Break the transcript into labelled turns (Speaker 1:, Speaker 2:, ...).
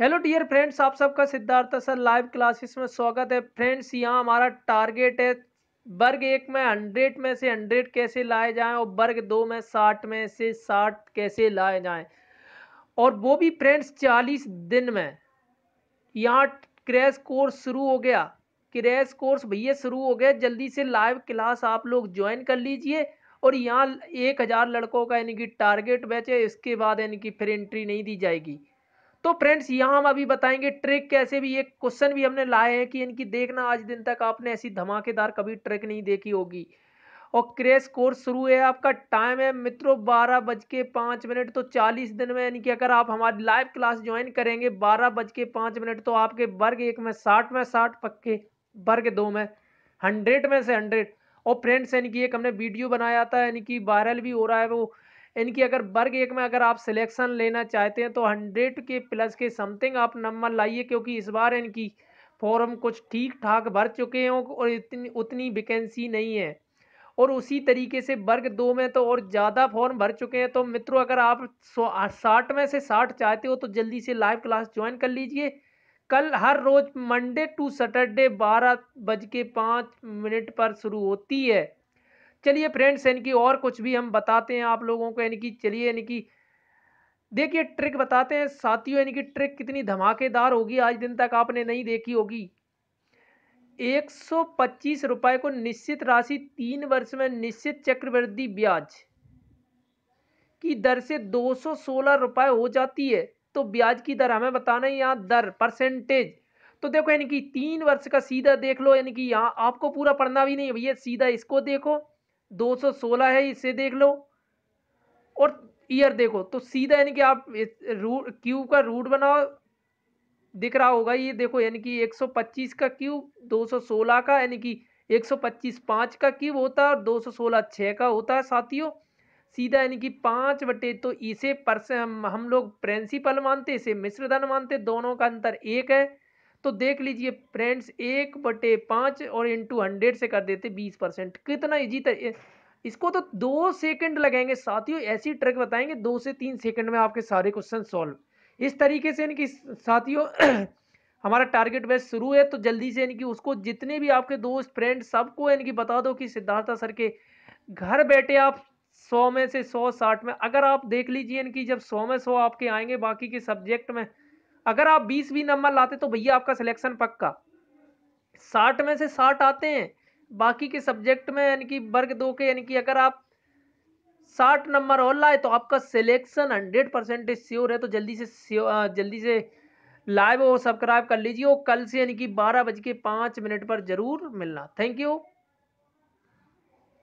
Speaker 1: hello dear friends आप सबका Siddharth sir live classes में स्वागत है फ्रेंड्स यहाँ हमारा टारगेट है वर्ग एक में हंड्रेड में से हंड्रेड कैसे लाए जाएं और वर्ग दो में साठ में से साठ कैसे लाए जाएं और वो भी फ्रेंड्स चालीस दिन में यहाँ क्रैश कोर्स शुरू हो गया क्रैश कोर्स भैया शुरू हो गया जल्दी से लाइव क्लास आप लोग ज्वाइन कर लीजिए और यहाँ एक हज़ार लड़कों का यानी कि टारगेट बैच है इसके बाद यानी कि फिर एंट्री नहीं दी जाएगी तो फ्रेंड्स यहाँ हम अभी बताएंगे ट्रिक कैसे भी ये क्वेश्चन भी हमने लाए हैं कि इनकी देखना आज दिन तक आपने ऐसी धमाकेदार कभी ट्रिक नहीं देखी होगी और क्रेश कोर्स शुरू है आपका टाइम है मित्रों बारह बज के पाँच मिनट तो चालीस दिन में यानी कि अगर आप हमारी लाइव क्लास ज्वाइन करेंगे बारह बज के पाँच मिनट तो आपके वर्ग एक में साठ में साठ पक्के वर्ग दो में हंड्रेड में से हंड्रेड और फ्रेंड्स यानी कि एक हमने वीडियो बनाया था यानी कि वायरल भी हो रहा है वो इनकी अगर वर्ग एक में अगर आप सिलेक्शन लेना चाहते हैं तो हंड्रेड के प्लस के समथिंग आप नंबर लाइए क्योंकि इस बार इनकी फॉर्म कुछ ठीक ठाक भर चुके हैं और इतनी उतनी वैकेंसी नहीं है और उसी तरीके से वर्ग दो में तो और ज़्यादा फॉर्म भर चुके हैं तो मित्रों अगर आप साठ में से साठ चाहते हो तो जल्दी से लाइव क्लास ज्वाइन कर लीजिए कल हर रोज़ मंडे टू सैटरडे बारह बज के पाँच मिनट पर शुरू होती है चलिए फ्रेंड्स यानी कि और कुछ भी हम बताते हैं आप लोगों को यानी कि चलिए यानी कि देखिए ट्रिक बताते हैं साथियों यानी कि ट्रिक कितनी धमाकेदार होगी आज दिन तक आपने नहीं देखी होगी एक सौ पच्चीस रुपए को निश्चित राशि तीन वर्ष में निश्चित चक्रवृद्धि ब्याज की दर से दो सौ सोलह रुपए हो जाती है तो ब्याज की दर हमें बताना है यहाँ दर परसेंटेज तो देखो यानी कि तीन वर्ष का सीधा देख लो यानी कि यहाँ आपको पूरा पढ़ना भी नहीं भैया सीधा इसको देखो 216 है इसे देख लो और ईयर देखो तो सीधा यानी कि आप रूट क्यूब का रूट बनाओ दिख रहा होगा ये देखो यानी कि 125 का क्यूब 216 का यानी कि 125 पाँच का क्यूब होता है और 216 6 का होता है साथियों सीधा यानी कि पाँच बटे तो इसे परसे हम हम लोग प्रिंसिपल मानते इसे मिश्रधन मानते दोनों का अंतर एक है तो देख लीजिए फ्रेंड्स एक बटे पाँच और इंटू हंड्रेड से कर देते बीस परसेंट कितना इजी इसको तो दो सेकंड लगेंगे साथियों ऐसी ट्रिक बताएंगे दो से तीन सेकंड में आपके सारे क्वेश्चन सॉल्व इस तरीके से इनकी साथियों हमारा टारगेट वेस्ट शुरू है तो जल्दी से इनकी उसको जितने भी आपके दोस्त फ्रेंड सबको इनकी बता दो कि सिद्धार्था सर के घर बैठे आप सौ में से सौ साठ में अगर आप देख लीजिए इनकी जब सौ में सौ आपके आएंगे बाकी के सब्जेक्ट में अगर आप बीस भी नंबर लाते तो भैया आपका सिलेक्शन पक्का साठ में से साठ आते हैं बाकी के सब्जेक्ट में यानी कि वर्ग दो के यानी कि अगर आप साठ नंबर और लाए तो आपका सिलेक्शन हंड्रेड परसेंटेज श्योर है तो जल्दी से जल्दी से लाइव और सब्सक्राइब कर लीजिए और कल से यानी कि बारह बज के पाँच मिनट पर ज़रूर मिलना थैंक यू